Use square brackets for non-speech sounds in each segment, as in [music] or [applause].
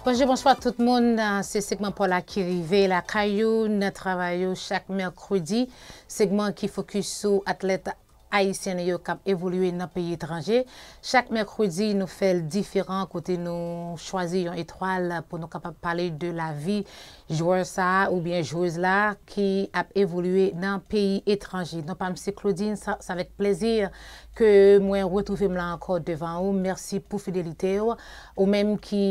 Bonjè, bonjwa tout moun, se segmen pou la ki rive la kayou, ne travayou chak Merkoudi, segmen ki fokus sou atlet aisyen yo kap evoluye nan peyi etranje. Chak Merkoudi nou fel diferant kote nou chwazi yon etwal pou nou kapap pale de la vi. Jwe sa ou bien jwe zla ki ap evolwe nan peyi etranji. Non pa msi Claudine, sa vek plezir ke mwen retoufe mla anko devan ou. Mersi pou fidelite ou. Ou menm ki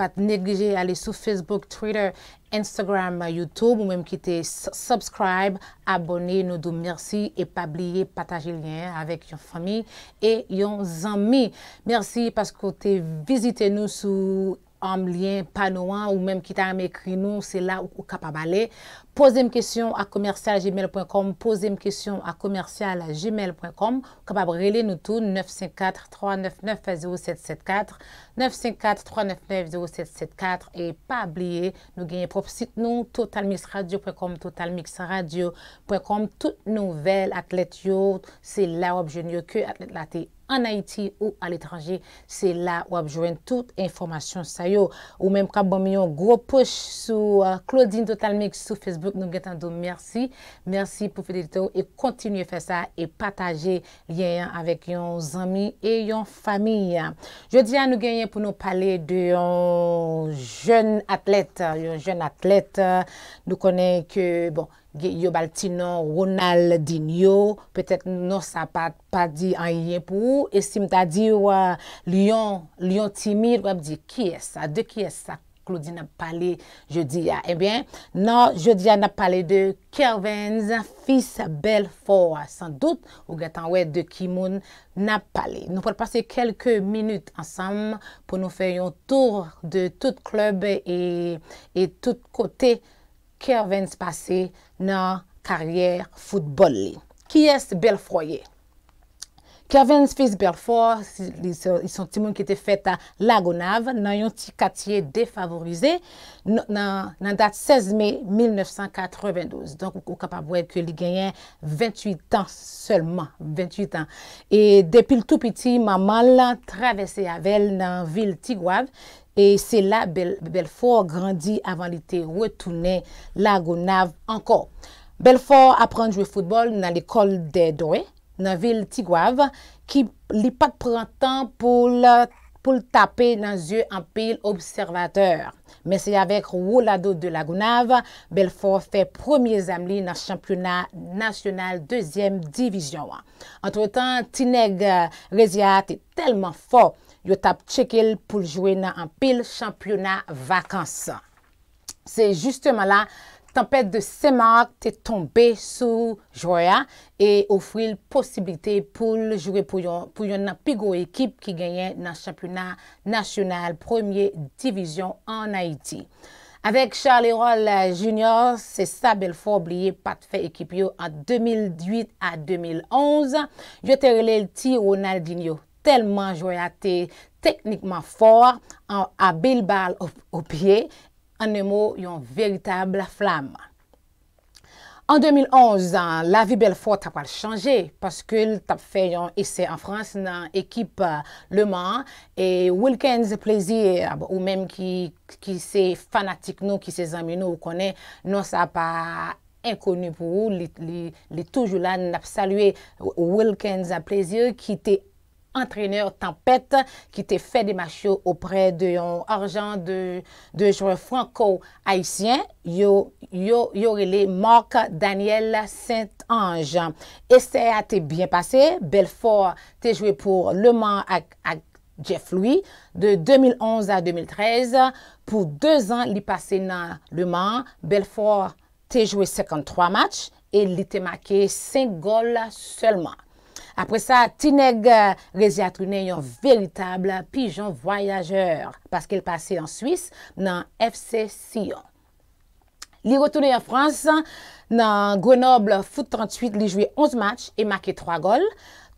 pat neglije ale sou Facebook, Twitter, Instagram, Youtube. Ou menm ki te subscribe, abone nou dou mersi. E pa bliye pataje lyen avèk yon fami e yon zami. Mersi pasko te vizite nou sou YouTube. am liyen panouan ou menm ki ta am ekri nou, se la ou kapab ale. Pozem kesyon a komersyal gmail.com, pozem kesyon a komersyal gmail.com, kapab rele nou tou 954-399-0774, 954-399-0774, e pa abliye nou genye prop sit nou, totalmixradio.com, totalmixradio.com, tout nouvel atlet yo, se la wap jen yo ke atlet late yo. an Haiti ou al etranje, se la ou ap jwen tout informasyon sa yo. Ou menm ka bom yon gro poch sou euh, Claudine Totalmix sou Facebook nou gen tan do mersi. Mersi pou Fidelito e kontinye fè sa e pataje yon yon avèk yon zami e yon famye. Je diyan nou gen yon pou nou pale de yon jen atlet, yon jen atlet nou konen ke bon Fidelito. ge yo baltino Ronaldinho, petet nou sa pat pa di an yen pou ou, e sim ta di ou a Lyon, Lyon Timir, wap di kye sa, de kye sa, klou di nap pale Jeudia. Ebyen, eh nou Jeudia nap pale de Kervins, fis Belfort, san dout ou gatan wè de Kimoun nap pale. Nou pou l'pase kelke minute ansam, pou nou fe yon tour de tout klub e, e tout kote, Kervens pase nan karyer futbol li. Ki es Belfroyer? Kervens fis Belfroyer, li son timon ki te fete a Lagonav, nan yon ti katye defavorize, nan dat 16 mey 1992. Donk ou kapap wèd ke li genyen 28 an selman. 28 an. E depil tou piti, manman lan travese yavel nan vil Tigwav, E se la, Belfort grandi avan li te wetoune Lagunav anko. Belfort apren jwe foutbol nan l'ekol de Doe, nan vil Tigwav, ki li pat pran tan pou l tapen nan zye an pil observateur. Men se yavek wou lado de Lagunav, Belfort fe premier zamli nan championat nasyonal 2e divizyon. Antre tan, Tineg Reziat e telman fop. yo tap tchekil pou ljouè nan anpil championat vakans. Se justeman la, tempèd de Semar te tombe sou jwoya e ofri l posibilite pou ljouè pou yon nan pigou ekip ki genyen nan championat nasyonal premier division an Haiti. Avek Charlie Roll Jr., se sa bel fo obliye pat fe ekip yo an 2008 a 2011, yo te relel ti Ronaldinho telman joyate, teknikman for, an abil bal ou pie, an nemo yon veritable flam. An 2011, la vi bel fort apal chanje paske l tap fe yon ese an frans nan ekip leman, e Wilkins non, a plezir, ou menm ki se fanatik nou, ki se zami nou konen, non sa pa inkony pou ou, li toujou lan ap salwe Wilkins a plezir, ki te antreneur tanpèt ki te fè demach yo opre de yon orjan de jwè franco-haïsyen yo yorele Mark Daniel Saint-Ange. Ese a te byen pase, Belfort te jwè pou Le Mans ak Jeff Louis de 2011 a 2013. Pou 2 an li pase nan Le Mans, Belfort te jwè 53 match e li te make 5 gol selman. Apre sa, Tineg euh, rezi a trune yon veritable pijon voyageur paske el pase yon Suisse nan FC Sion. Li rotune yon Frans, nan Grenoble Foot 38, li jwe 11 match e make 3 gol.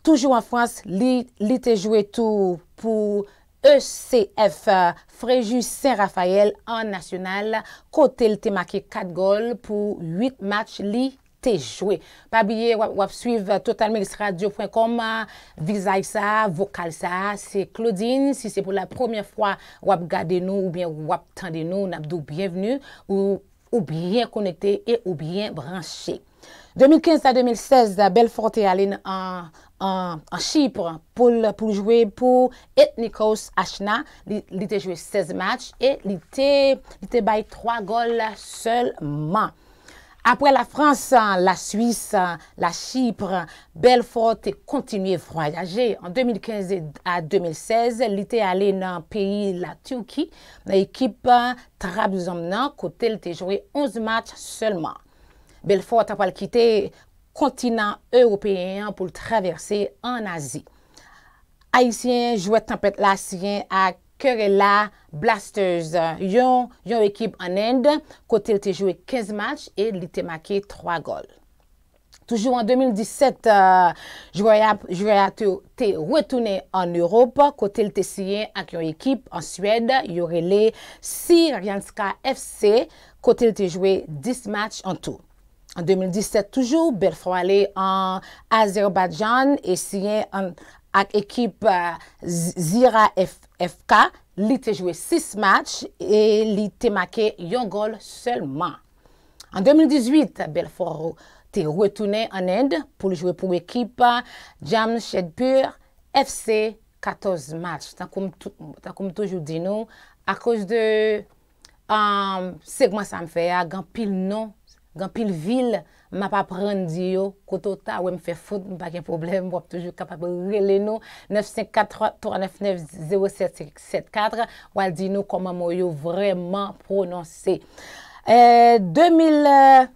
Toujou an Frans, li te jwe tou pou ECF Frejus Saint-Raphael an nasyonal kote li te make 4 gol pou 8 match li Pa biye wap suiv euh, TotalMilisRadio.com, euh, vizay sa, vokal sa, se klodin, si se pou la premier fwa wap gade nou ou bien wap tende nou, nabdou bienvenu ou bien konekte e ou bien branche. 2015 a 2016, Belforte alen an Chypre pou jwe pou Ethnikos Ashna, li te jwe 16 match e li te bay 3 gol selman. Apo la Frans, la Suisse, la Chypre, Belfort te kontinuye froyaje. En 2015 a 2016, li te ale nan peyi la Turki, nan ekip trabouzom nan kote li te jowe 11 match selman. Belfort apal kite kontinan Européen pou traverse an Asi. Aisyen jwet tampet lasyen ak, Kere la Blasters, yon ekip an end, kote l te jwe 15 match, e li te make 3 gol. Toujou an 2017, jwe atou te wetounen an Europe, kote l te siyen ak yon ekip an Suède, yore le Sirianska FC, kote l te jwe 10 match an tou. An 2017 toujou, bel fwa le an Azerbaidjan, e siyen ak ekip euh, Zira FM. FK li te jwe 6 match e li te make yon gol selman. An 2018, Belforo te wetoune an end pou li jwe pou ekipa. Jam Shedpur FC 14 match. Tan koum toujou di nou akos de um, segman sa mfe a gan pil nou fok. Gan pil vil, map ap rendi yo, koto ta, we mfe foud, mpa gen problem, wap toujou kapap rele nou, 954-399-0774, wal di nou konman mwen yo vreman prononse. 2018 e,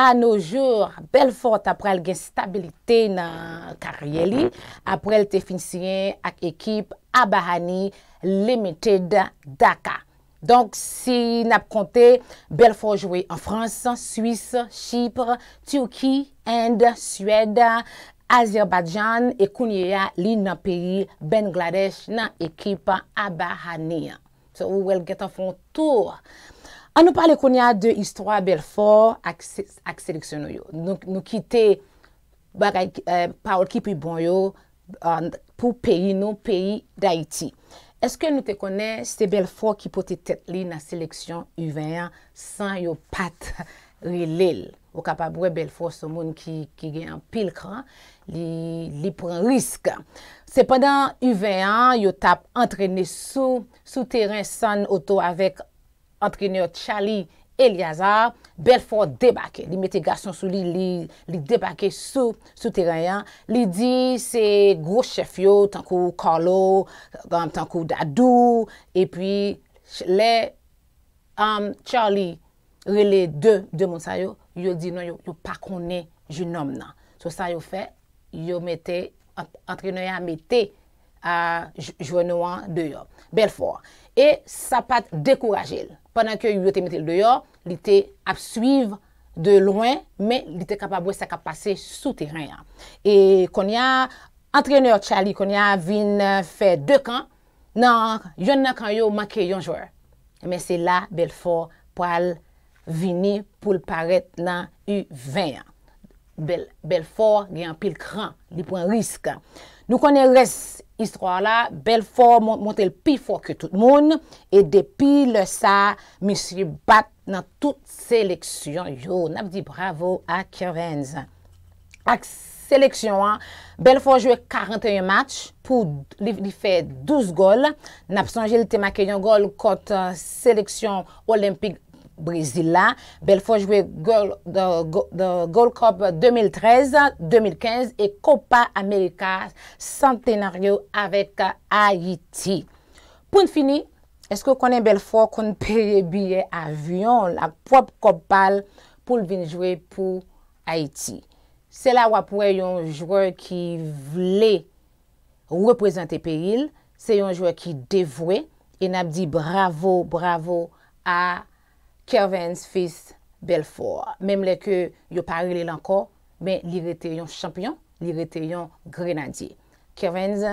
an nou jour, bel fort apre al gen stabilite nan karyeli, apre al te finisyen ak ekip Abahani Limited Dakar. Donk si nap konte, Belfort jouwe en Frans, Suisse, Chypre, Tyuki, Inde, Suède, Azerbadyan e kounye ya li nan peyi Bengladesh nan ekipa Abahania. So ou wel getan fon touwa. An nou pale kounye ya de istwa Belfort ak seleksyon nou yo. Nou kite euh, paol ki pi bon yo euh, pou peyi nou, peyi Daiti. Eske nou te konen se Belfort ki poti tet li na seleksyon U21 san yo pat [laughs] rilel? Ou kapabwe Belfort se moun ki gen an pil kran li pren riske? Se padan U21 yo tap antrene sou teren san oto avèk antreneur Charlie. Eliazar, belfor debake, li mette gason sou li, li debake sou teren yan, li di se gros chef yo, tankou Karlo, tankou Dadou, epi le um, Charlie, rele de, de moun sa yo, yo di nan yo, yo pa kone jounom nan. So sa yo fe, yo mette, antre nou ya mette, jounou an de yo, belfor. E sa pat dekouraje li. Pendan ke yon yo te metel do yo, li te ap suiv de loin, men li te kapabwe sa kap pase sou teren ya. E kon ya, antreneur Charlie kon ya vin euh, fe de kan, nan yon nan kan yo manke yon jwa. E men se la, bel for pou al vini pou l paret nan yon 20 ya. Bel for gen pil kran, li pou an risk ya. Nou konen res istro ala, Belfort monte l pi fwo ke tout moun, e depi l sa, misi bat nan tout seleksyon yo. Nap di bravo ak karenz. Ak seleksyon an, Belfort jwe 41 match pou li fe 12 gol. Nap sanje li temake yon gol kont seleksyon olympik ak karenz. Brezila, bel fò jwe Gold Cup 2013-2015 e Copa Amerika centenaryo avèk a Haiti. Poun fini, eskò konen bel fò kon perebiye avyon la prop Kopal pou l bin jwe pou Haiti. Se la wapwe yon jwe ki vle reprezentè pe il, se yon jwe ki devwe, en ap di bravo, bravo a Haiti. Kervens, fis Belfour. Mem le ke yo pare li lanko, men li rete yon champyon, li rete yon grenadier. Kervens,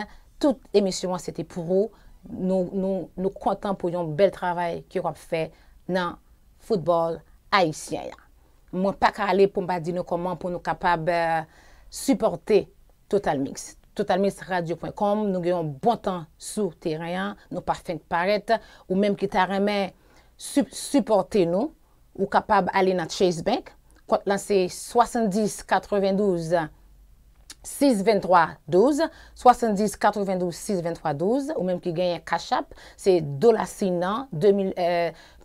tout emisyon an sete pou rou, nou kontan pou yon bel travay ki wap fe nan futbol a yisi a ya. Mwen pa ka ale pou mba di nou pou nou kapab euh, suporte TotalMix. TotalMixRadio.com, nou gen yon bon tan sou teryen, nou pa fin paret, ou menm ki ta remen supporte nou ou kapab ale nat Chase Bank. Kwa lan se 70, 92, 6, 23, 12. 70, 92, 6, 23, 12. Ou menm ki gen Kachap, se Dola Sinan,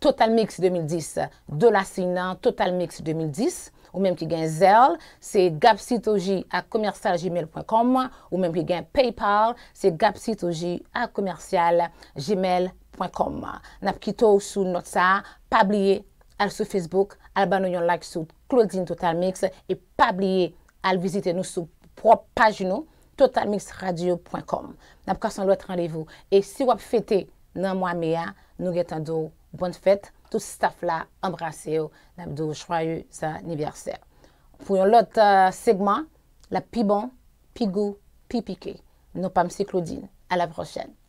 Total Mix 2010. Dola Sinan, Total Mix 2010. Ou menm ki gen Zerl, se Gapsit Oji a Komersyal gmail.com. Ou menm ki gen Paypal, se Gapsit Oji a Komersyal gmail.com. N ap kitou sou notsa, pabliye al sou Facebook, al banou yon like sou Claudine Totalmix, e pabliye al vizite nou sou prop page nou, Totalmixradio.com. N ap kason lout randevou, e si wap fete nan mwa mea, nou getan dou bon fete, tout staff la embrase yo, n ap dou chwayou sa aniverser. Fou yon lot euh, segman, la pi bon, pi go, pi pike. N non ap amsi Claudine, al ap rojen.